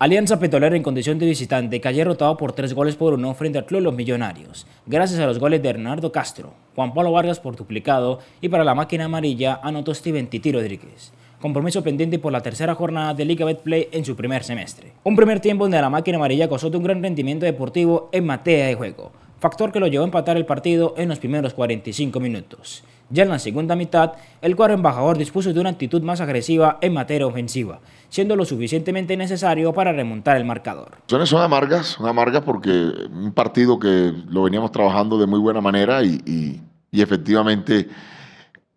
Alianza Petrolera en condición de visitante que ayer derrotado por tres goles por uno frente al Club Los Millonarios, gracias a los goles de Hernando Castro, Juan Pablo Vargas por duplicado y para la máquina amarilla anotó Steven Titi Rodríguez. Compromiso pendiente por la tercera jornada de Liga Betplay en su primer semestre. Un primer tiempo donde la máquina amarilla gozó de un gran rendimiento deportivo en materia de juego, factor que lo llevó a empatar el partido en los primeros 45 minutos. Ya en la segunda mitad, el cuadro embajador dispuso de una actitud más agresiva en materia ofensiva, siendo lo suficientemente necesario para remontar el marcador. Son amargas, son amargas porque un partido que lo veníamos trabajando de muy buena manera y efectivamente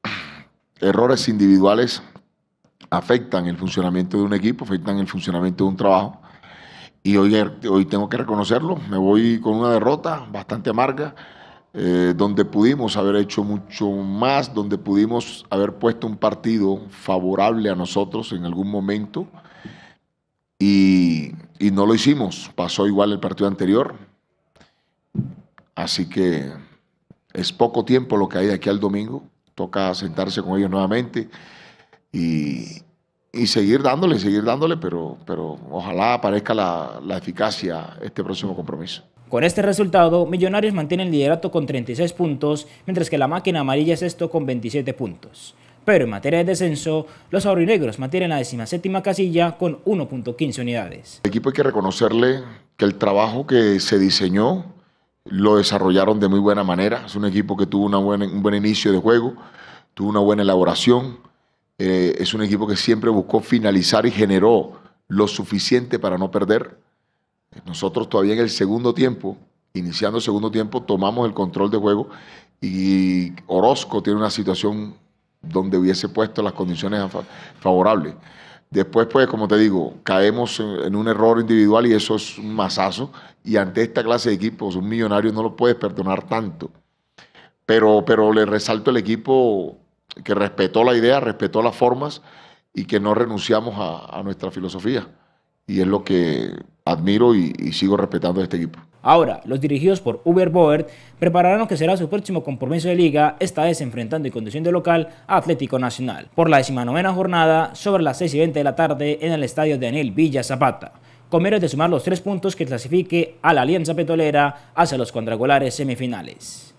ah, errores individuales afectan el funcionamiento de un equipo, afectan el funcionamiento de un trabajo. Y hoy, hoy tengo que reconocerlo, me voy con una derrota bastante amarga, eh, donde pudimos haber hecho mucho más, donde pudimos haber puesto un partido favorable a nosotros en algún momento. Y, y no lo hicimos, pasó igual el partido anterior. Así que es poco tiempo lo que hay de aquí al domingo. Toca sentarse con ellos nuevamente y, y seguir dándole, seguir dándole, pero, pero ojalá aparezca la, la eficacia este próximo compromiso. Con este resultado, Millonarios mantiene el liderato con 36 puntos, mientras que la máquina amarilla es esto con 27 puntos. Pero en materia de descenso, los aurinegros mantienen la 17 casilla con 1.15 unidades. El equipo hay que reconocerle que el trabajo que se diseñó lo desarrollaron de muy buena manera. Es un equipo que tuvo una buena, un buen inicio de juego, tuvo una buena elaboración, eh, es un equipo que siempre buscó finalizar y generó lo suficiente para no perder. Eh, nosotros todavía en el segundo tiempo, iniciando el segundo tiempo, tomamos el control de juego y Orozco tiene una situación donde hubiese puesto las condiciones favorables. Después, pues, como te digo, caemos en un error individual y eso es un masazo. Y ante esta clase de equipos, un millonario no lo puedes perdonar tanto. Pero, pero le resalto el equipo que respetó la idea, respetó las formas y que no renunciamos a, nuestra filosofía. Y es lo que admiro y, sigo respetando de este equipo. Ahora, los dirigidos por Uber Boer prepararán que será su próximo compromiso de liga, esta vez enfrentando en condición de local a Atlético Nacional, por la decimonovena jornada sobre las 6 y 20 de la tarde en el estadio de Daniel Villa Zapata, con menos de sumar los tres puntos que clasifique a la Alianza Petrolera hacia los cuadrangulares semifinales.